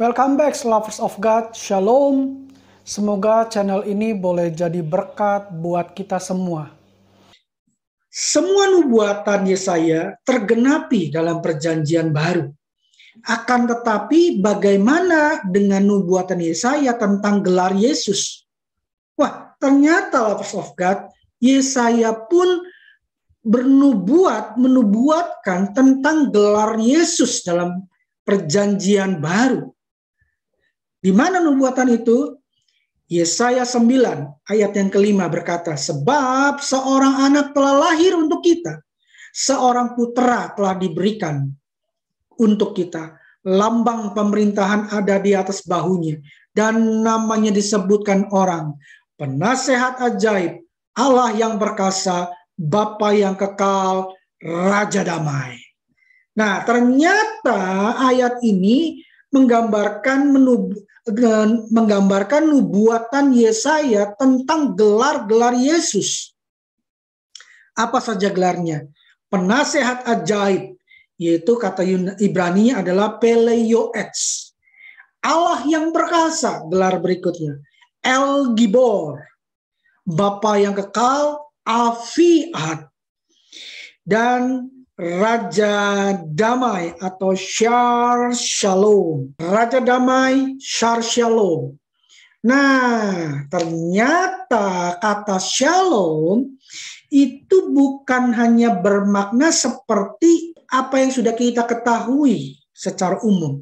Welcome back lovers of God, Shalom. Semoga channel ini boleh jadi berkat buat kita semua. Semua nubuatan Yesaya tergenapi dalam perjanjian baru. Akan tetapi bagaimana dengan nubuatan Yesaya tentang gelar Yesus? Wah, ternyata lovers of God, Yesaya pun bernubuat, menubuatkan tentang gelar Yesus dalam perjanjian baru di mana nubuatan itu? Yesaya 9 ayat yang kelima berkata, Sebab seorang anak telah lahir untuk kita, seorang putra telah diberikan untuk kita. Lambang pemerintahan ada di atas bahunya, dan namanya disebutkan orang. Penasehat ajaib, Allah yang berkasa, Bapa yang kekal, Raja damai. Nah ternyata ayat ini menggambarkan menub, eh, menggambarkan nubuatan Yesaya tentang gelar-gelar Yesus. Apa saja gelarnya? Penasehat ajaib, yaitu kata Ibrani adalah Peleioets. Allah yang perkasa, gelar berikutnya. El Gibor, Bapa yang kekal, Afiat. Dan Raja Damai atau Shar Shalom. Raja Damai, Shar Shalom. Nah, ternyata kata shalom itu bukan hanya bermakna seperti apa yang sudah kita ketahui secara umum.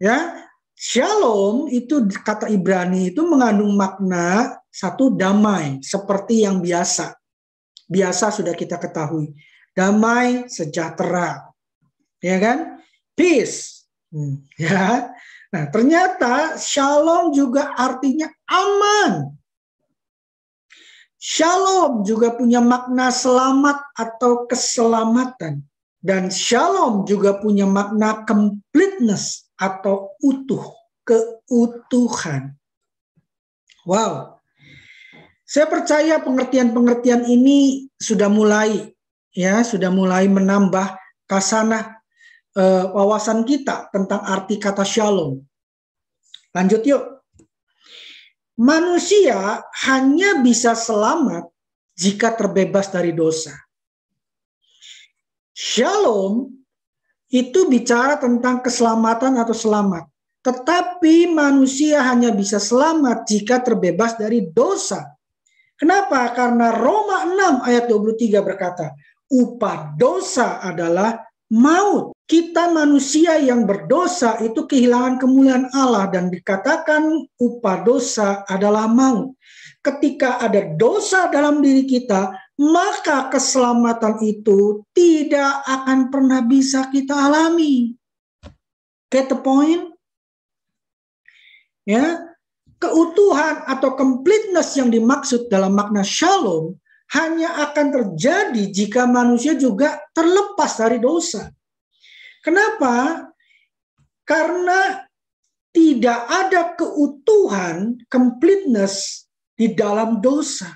Ya, shalom itu kata Ibrani itu mengandung makna satu damai seperti yang biasa. Biasa sudah kita ketahui damai, sejahtera. Ya kan? Peace. Hmm, ya. Nah, ternyata shalom juga artinya aman. Shalom juga punya makna selamat atau keselamatan dan shalom juga punya makna completeness atau utuh, keutuhan. Wow. Saya percaya pengertian-pengertian ini sudah mulai ya sudah mulai menambah kasanah eh, wawasan kita tentang arti kata shalom. Lanjut yuk. Manusia hanya bisa selamat jika terbebas dari dosa. Shalom itu bicara tentang keselamatan atau selamat. Tetapi manusia hanya bisa selamat jika terbebas dari dosa. Kenapa? Karena Roma 6 ayat 23 berkata, upah dosa adalah maut. Kita manusia yang berdosa itu kehilangan kemuliaan Allah dan dikatakan upah dosa adalah maut. Ketika ada dosa dalam diri kita, maka keselamatan itu tidak akan pernah bisa kita alami. Get the point? Ya, keutuhan atau completeness yang dimaksud dalam makna shalom hanya akan terjadi jika manusia juga terlepas dari dosa. Kenapa? Karena tidak ada keutuhan, completeness di dalam dosa.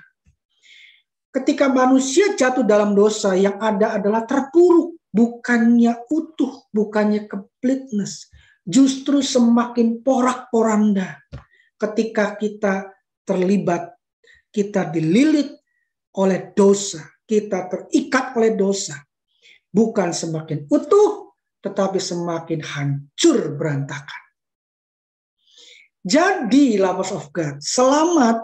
Ketika manusia jatuh dalam dosa, yang ada adalah terpuruk, bukannya utuh, bukannya completeness. Justru semakin porak-poranda ketika kita terlibat, kita dililit oleh dosa, kita terikat oleh dosa. Bukan semakin utuh, tetapi semakin hancur berantakan. Jadi, lovers of God, selamat,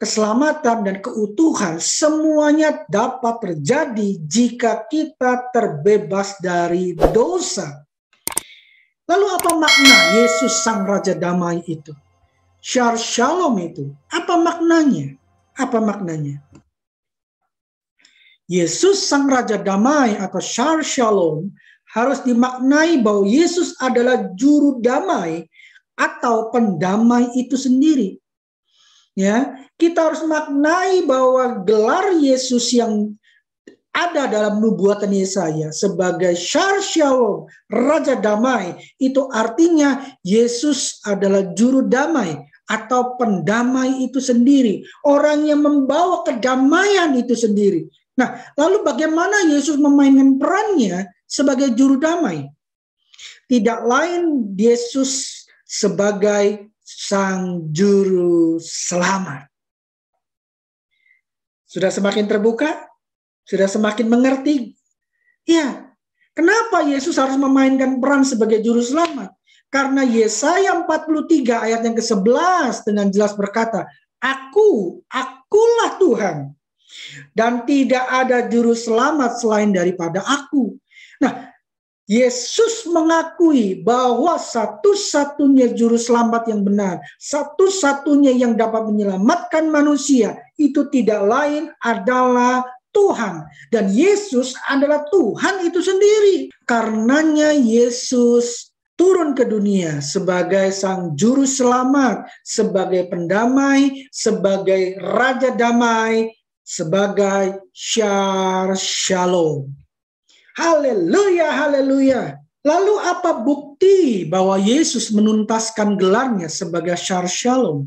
keselamatan, dan keutuhan semuanya dapat terjadi jika kita terbebas dari dosa. Lalu apa makna Yesus Sang Raja Damai itu? Syar Shalom itu, apa maknanya? Apa maknanya? Yesus Sang Raja Damai atau Shar Shalom harus dimaknai bahwa Yesus adalah juru damai atau pendamai itu sendiri. Ya, kita harus maknai bahwa gelar Yesus yang ada dalam nubuatan Yesaya sebagai Shar Shalom, Raja Damai, itu artinya Yesus adalah juru damai atau pendamai itu sendiri, orang yang membawa kedamaian itu sendiri. Nah, lalu bagaimana Yesus memainkan perannya sebagai juru damai? Tidak lain Yesus sebagai sang juru selamat. Sudah semakin terbuka? Sudah semakin mengerti? Ya, Kenapa Yesus harus memainkan peran sebagai juru selamat? Karena Yesaya 43 ayat yang ke-11 dengan jelas berkata, Aku, akulah Tuhan dan tidak ada juru selamat selain daripada aku. Nah, Yesus mengakui bahwa satu-satunya juru selamat yang benar, satu-satunya yang dapat menyelamatkan manusia itu tidak lain adalah Tuhan dan Yesus adalah Tuhan itu sendiri. Karenanya Yesus turun ke dunia sebagai sang juru selamat, sebagai pendamai, sebagai raja damai sebagai syar shalom. Haleluya, haleluya. Lalu apa bukti bahwa Yesus menuntaskan gelarnya sebagai syar shalom?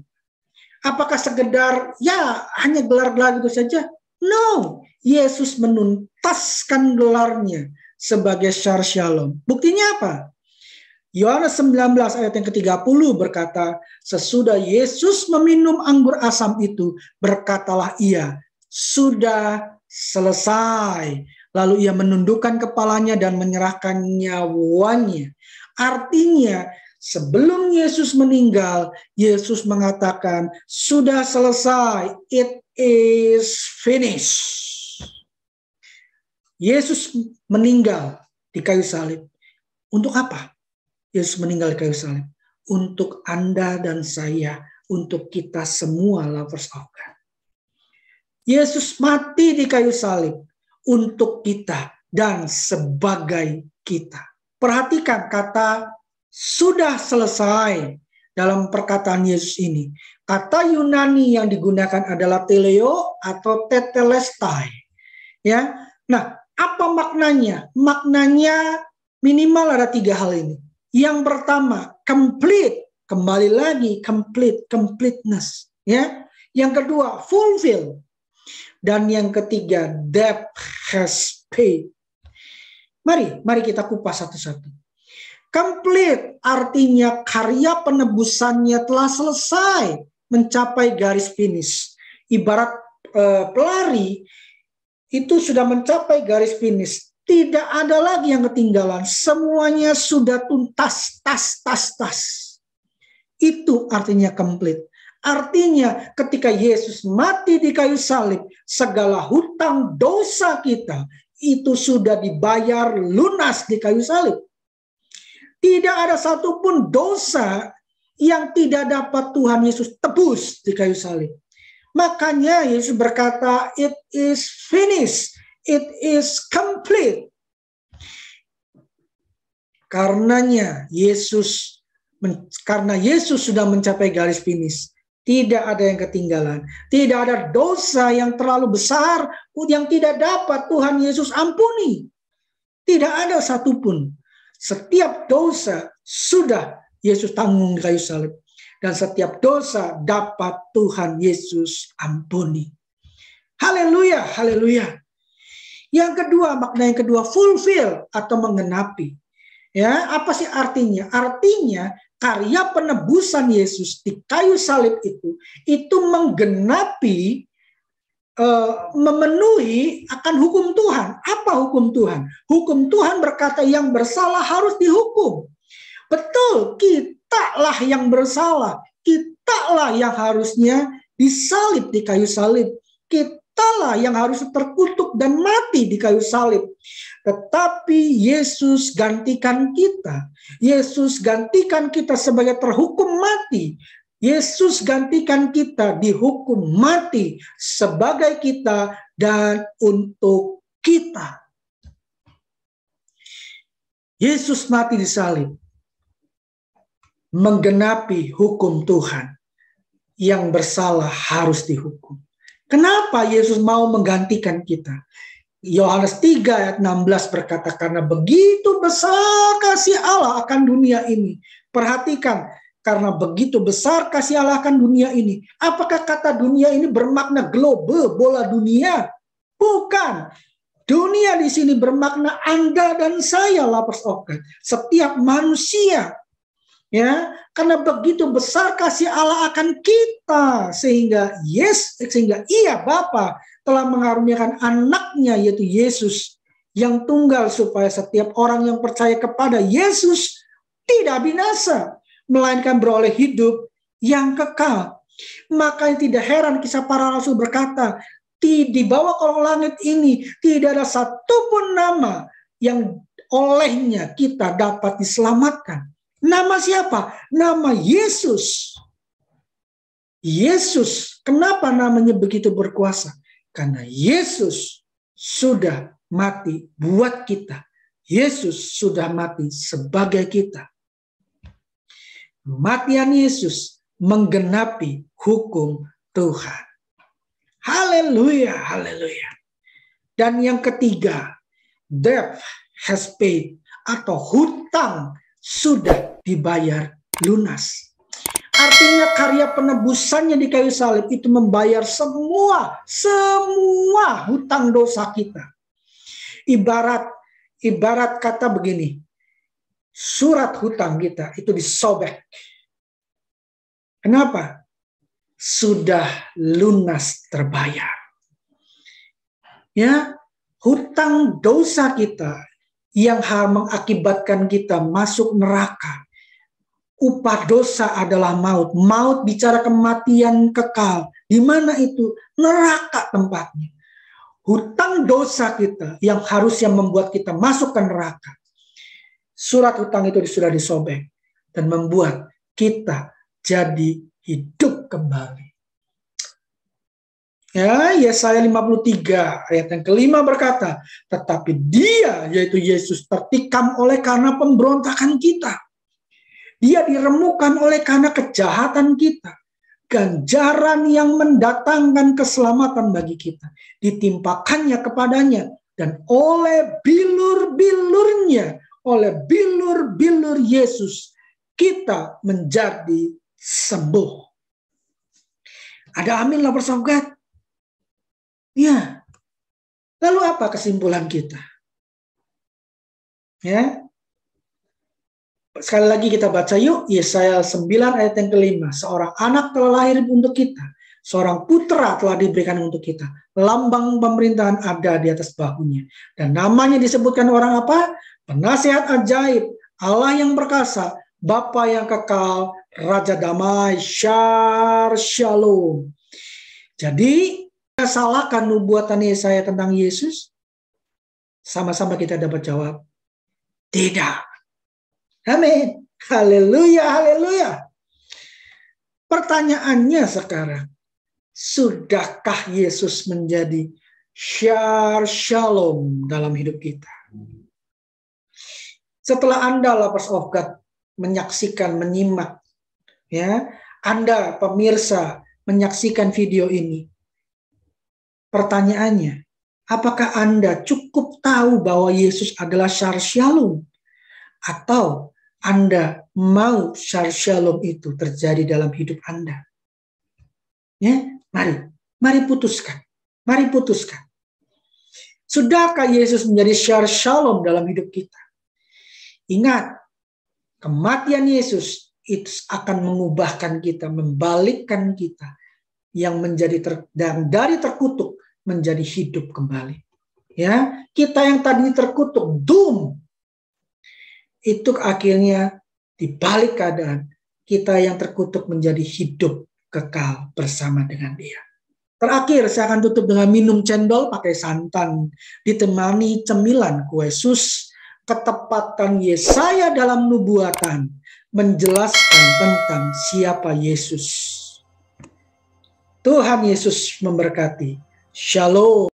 Apakah sekedar ya hanya gelar-gelar itu saja? No, Yesus menuntaskan gelarnya sebagai syar shalom. Buktinya apa? Yohanes 19 ayat yang ke-30 berkata, Sesudah Yesus meminum anggur asam itu, berkatalah ia, sudah selesai. Lalu ia menundukkan kepalanya dan menyerahkan nyawanya. Artinya, sebelum Yesus meninggal, Yesus mengatakan, "Sudah selesai, it is finished." Yesus meninggal di kayu salib. Untuk apa? Yesus meninggal di kayu salib. Untuk Anda dan saya, untuk kita semua lovers of God. Yesus mati di kayu salib untuk kita dan sebagai kita. Perhatikan kata sudah selesai dalam perkataan Yesus ini. Kata Yunani yang digunakan adalah teleo atau tetelestai. Ya. Nah, apa maknanya? Maknanya minimal ada tiga hal ini. Yang pertama, complete, kembali lagi complete, completeness, ya. Yang kedua, fulfill, dan yang ketiga, debt has paid. Mari, mari kita kupas satu-satu. Complete artinya karya penebusannya telah selesai mencapai garis finish. Ibarat eh, pelari itu sudah mencapai garis finish. Tidak ada lagi yang ketinggalan. Semuanya sudah tuntas, tas, tas, tas. Itu artinya complete. Artinya ketika Yesus mati di kayu salib, segala hutang dosa kita itu sudah dibayar lunas di kayu salib. Tidak ada satupun dosa yang tidak dapat Tuhan Yesus tebus di kayu salib. Makanya Yesus berkata, it is finished, it is complete. Karenanya Yesus karena Yesus sudah mencapai garis finish, tidak ada yang ketinggalan, tidak ada dosa yang terlalu besar yang tidak dapat Tuhan Yesus ampuni. Tidak ada satupun. Setiap dosa sudah Yesus tanggung di kayu salib. Dan setiap dosa dapat Tuhan Yesus ampuni. Haleluya, haleluya. Yang kedua, makna yang kedua, fulfill atau menggenapi. Ya, apa sih artinya? Artinya karya penebusan Yesus di kayu salib itu itu menggenapi eh, memenuhi akan hukum Tuhan. Apa hukum Tuhan? Hukum Tuhan berkata yang bersalah harus dihukum. Betul, kita lah yang bersalah. Kita lah yang harusnya disalib di kayu salib. Kita lah yang harus terkutuk dan mati di kayu salib. Tetapi Yesus gantikan kita. Yesus gantikan kita sebagai terhukum mati. Yesus gantikan kita dihukum mati sebagai kita dan untuk kita. Yesus mati di salib menggenapi hukum Tuhan. Yang bersalah harus dihukum. Kenapa Yesus mau menggantikan kita? Yohanes 3 ayat 16 berkata karena begitu besar kasih Allah akan dunia ini. Perhatikan, karena begitu besar kasih Allah akan dunia ini. Apakah kata dunia ini bermakna global, bola dunia? Bukan. Dunia di sini bermakna Anda dan saya, lapis of Setiap manusia. Ya, karena begitu besar kasih Allah akan kita sehingga yes sehingga iya bapak telah mengaruniakan anaknya yaitu Yesus yang tunggal supaya setiap orang yang percaya kepada Yesus tidak binasa, melainkan beroleh hidup yang kekal. maka tidak heran kisah para rasul berkata, di bawah kolong langit ini tidak ada satupun nama yang olehnya kita dapat diselamatkan. Nama siapa? Nama Yesus. Yesus, kenapa namanya begitu berkuasa? Karena Yesus sudah mati buat kita. Yesus sudah mati sebagai kita. Kematian Yesus menggenapi hukum Tuhan. Haleluya, haleluya. Dan yang ketiga, debt has paid atau hutang sudah dibayar lunas. Artinya karya penebusannya di kayu salib itu membayar semua, semua hutang dosa kita. Ibarat ibarat kata begini, surat hutang kita itu disobek. Kenapa? Sudah lunas terbayar. Ya, hutang dosa kita yang mengakibatkan kita masuk neraka upah dosa adalah maut. Maut bicara kematian kekal. Di mana itu? Neraka tempatnya. Hutang dosa kita yang harusnya membuat kita masuk ke neraka. Surat hutang itu sudah disobek dan membuat kita jadi hidup kembali. Ya, Yesaya 53 ayat yang kelima berkata, tetapi dia yaitu Yesus tertikam oleh karena pemberontakan kita dia diremukan oleh karena kejahatan kita. Ganjaran yang mendatangkan keselamatan bagi kita. Ditimpakannya kepadanya. Dan oleh bilur-bilurnya, oleh bilur-bilur Yesus, kita menjadi sembuh. Ada amin lah sobat? Ya. Lalu apa kesimpulan kita? Ya, Sekali lagi kita baca yuk Yesaya 9 ayat yang kelima. Seorang anak telah lahir untuk kita. Seorang putra telah diberikan untuk kita. Lambang pemerintahan ada di atas bahunya. Dan namanya disebutkan orang apa? penasihat ajaib, Allah yang perkasa, Bapa yang kekal, Raja damai, Syar Shalom. Jadi, salahkan nubuatan Yesaya tentang Yesus? Sama-sama kita dapat jawab, tidak. Amin. Haleluya, haleluya. Pertanyaannya sekarang, sudahkah Yesus menjadi syar shalom dalam hidup kita? Setelah Anda lapas of God menyaksikan, menyimak, ya, Anda pemirsa menyaksikan video ini, pertanyaannya, apakah Anda cukup tahu bahwa Yesus adalah syar shalom? Atau anda mau shalom itu terjadi dalam hidup Anda. Ya, mari, mari putuskan. Mari putuskan. Sudahkah Yesus menjadi shalom dalam hidup kita? Ingat, kematian Yesus itu akan mengubahkan kita, membalikkan kita yang menjadi ter, dan dari terkutuk menjadi hidup kembali. Ya, kita yang tadi terkutuk doom itu akhirnya dibalik keadaan kita yang terkutuk menjadi hidup kekal bersama dengan Dia. Terakhir, saya akan tutup dengan minum cendol pakai santan, ditemani cemilan kue sus, ketepatan Yesaya dalam nubuatan, menjelaskan tentang siapa Yesus. Tuhan Yesus memberkati. Shalom.